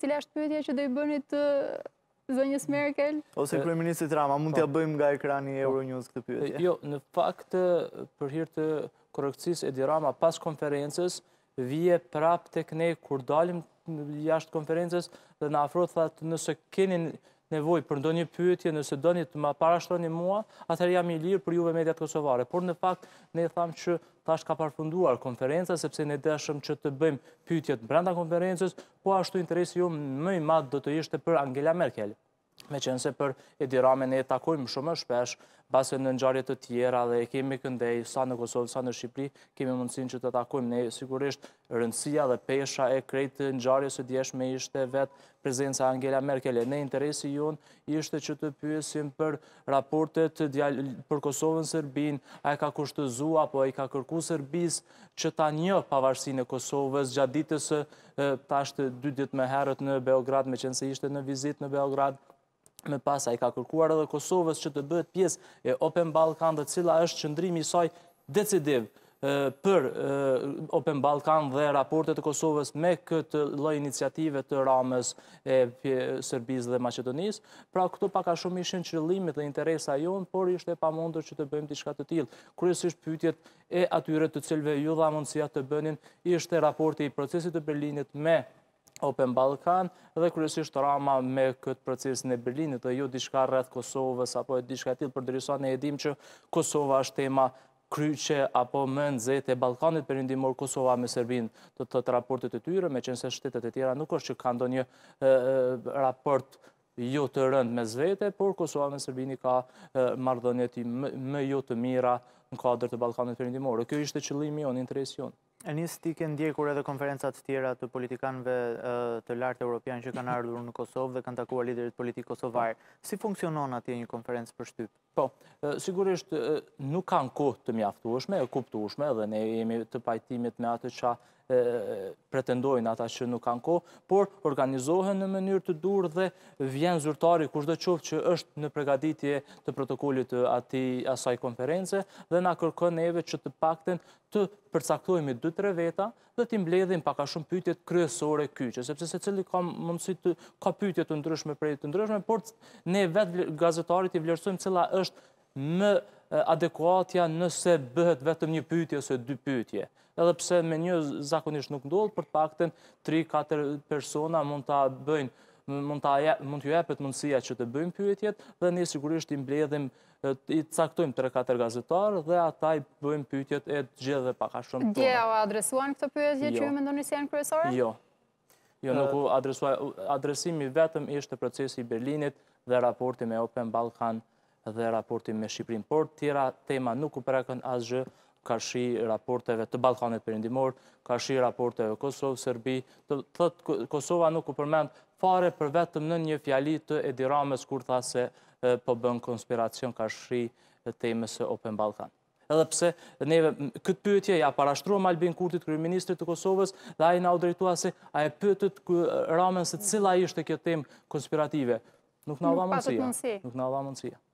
cila është pyetja që do i bëni të zënjës Merkel? Ose Kryeministit Rama, mund ja po. bëjmë nga ekrani Euronews këtë pyetje? Jo, në fakt për hirtë të korekcis Edi Rama pas konferences, vje prap të këne kur dalim jashtë konferences dhe në afrot thëtë nëse keni nevoj për ndonjë pyetje, nëse do një të ma parashtoni mua, atër jam i lirë për juve mediat kosovare. Por në fakt, ne thamë që tash ka parfunduar konferenca, sepse ne dashëm që të bëjmë pyetjet brenda konferencës, konferences, po ashtu interesi ju më i madhë do të ishte për Angela Merkel me qenë se për Edi Rame ne e takojmë shumë shpesh, base në nxarjet të tjera dhe kemi këndej sa në Kosovë, sa në Shqipëri, kemi mundësin që të takojmë ne sigurisht rëndësia dhe pesha e krejtë nxarjet së djesh me ishte vetë prezenca Angela Merkele. Ne interesi jonë ishte që të pyesim për raportet për Kosovën Sërbin, a e ka kushtëzu apo a e ka kërku Sërbis, që ta një pavarësin e Kosovës gjaditës të dy ditë me herët në Beograd, me ishte në vizit në Beograd, me pasa i ka kërkuar edhe Kosovës që të bëhet pjesë e Open Balkan dhe cila është qëndrimi saj decidiv për Open Balkan dhe raportet e Kosovës me këtë loj iniciative të ramës e Sërbiz dhe Macedonis. Pra, këto paka shumë ishën qëllimit dhe interesa jonë, por ishte e pa mundur që të bëjmë të shka të tilë. Kryesisht pytjet e atyre të cilve ju dha mundësia të bënin, ishte raporti i procesit të Berlinit me Open Balkan, dhe kryesisht Rama me këtë proces në Berlinit, dhe ju jo dishka rreth Kosovës, apo e dishka tjilë për dërisat në edhim që Kosova është tema kryqe apo më në zetë e Balkanit për indimor Kosova me Serbin të të raportit të tyre, me qenëse shtetet e tjera nuk është që ka ndonjë raport jo të rënd me zvete, por Kosova me Serbini ka mardhënjeti më jo të mira në kadrë të Balkanit për indimor. Kjo ishte qëllimi, o në interesion. E ti ke ndjekur edhe konferencat të tjera të politikanëve të lartë e Europian që kanë ardhur në Kosovë dhe kanë takuar liderit politikë kosovarë. Si funksionon atje një konferencë për shtypë? Po, sigurisht nuk kanë kohë të mjaftuushme, e kuptuushme, dhe ne jemi të pajtimit me atë qa pretendojnë ata që nuk kanë kohë, por organizohen në mënyrë të dur dhe vjen zyrtari kushtë dhe qovë që është në pregaditje të protokollit ati asaj konferencë dhe nga kërkën eve që të pakten të përcaktohemi 2-3 veta dhe të mbledhim paka shumë pyetjet kryesore kyqe, sepse se cili ka mundësi të ka pyetjet e ndryshme për të ndryshme por ne vetë gazetarit i vlerësojmë cila është më adekuatja nëse bëhet vetëm një pyetje ose dy pyetje. Edhe pse me një zakonisht nuk ndodh për të paktën 3-4 persona mund ta bëjnë mund të jepët mundësia që të bëjmë pyetjet dhe një sigurisht i mbledhim i caktojmë 3-4 gazetarë dhe ata i bëjmë pyetjet e gjithë dhe paka shumë të përgjë. o adresuan këtë pyetje që ju jo. me ndonë një sen kërësore? Jo. Jo, nuk u adresuan. Adresimi vetëm ishte procesi i Berlinit dhe raporti me Open Balkan dhe raporti me Shqiprin. Por, tjera tema nuk u prekën asgjë ka shi raporteve të Balkanet përindimor, ka shi raporteve kosovë Serbi, të thëtë Kosova nuk u përmend fare për vetëm në një fjali të edirames kur tha se përbën po konspiracion ka shi temës e Open Balkan. Edhe pse neve këtë pyetje ja parashtruam Albin Kurtit, kryeministrit të Kosovës, dhe ai na u drejtua se a e pyetët ramen se cila ishte kjo temë konspirative. Nuk na dha mundësi. Nuk na dha mundësi.